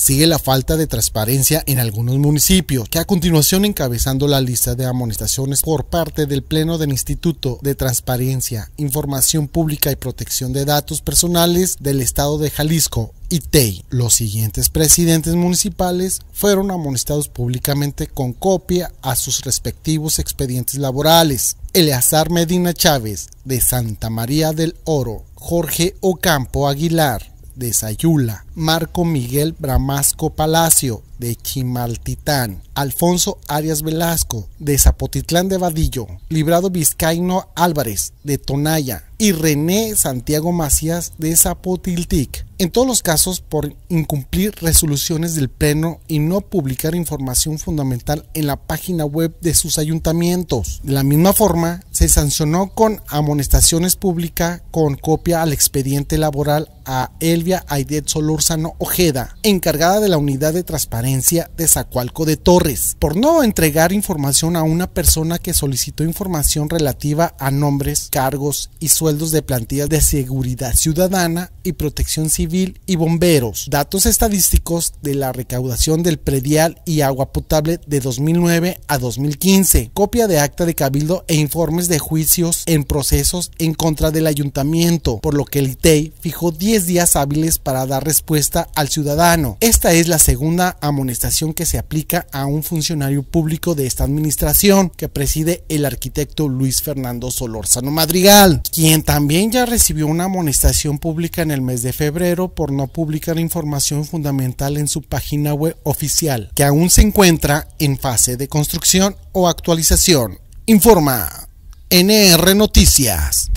sigue la falta de transparencia en algunos municipios, que a continuación encabezando la lista de amonestaciones por parte del Pleno del Instituto de Transparencia, Información Pública y Protección de Datos Personales del Estado de Jalisco, y TEI. Los siguientes presidentes municipales fueron amonestados públicamente con copia a sus respectivos expedientes laborales. Eleazar Medina Chávez, de Santa María del Oro, Jorge Ocampo Aguilar, de Sayula, Marco Miguel Bramasco Palacio de Chimaltitán, Alfonso Arias Velasco de Zapotitlán de Vadillo, Librado Vizcaíno Álvarez de Tonaya y René Santiago Macías de Zapotiltic. En todos los casos, por incumplir resoluciones del Pleno y no publicar información fundamental en la página web de sus ayuntamientos. De la misma forma, se sancionó con amonestaciones públicas con copia al expediente laboral a Elvia Aidet Solórzano Ojeda, encargada de la unidad de transparencia de Zacualco de Torres, por no entregar información a una persona que solicitó información relativa a nombres, cargos y sueldos de plantillas de seguridad ciudadana y protección civil y Bomberos. Datos estadísticos de la recaudación del predial y agua potable de 2009 a 2015. Copia de acta de cabildo e informes de juicios en procesos en contra del ayuntamiento, por lo que el ITEI e fijó 10 días hábiles para dar respuesta al ciudadano. Esta es la segunda amonestación que se aplica a un funcionario público de esta administración que preside el arquitecto Luis Fernando Solórzano Madrigal, quien también ya recibió una amonestación pública en el mes de febrero por no publicar información fundamental en su página web oficial, que aún se encuentra en fase de construcción o actualización. Informa NR Noticias.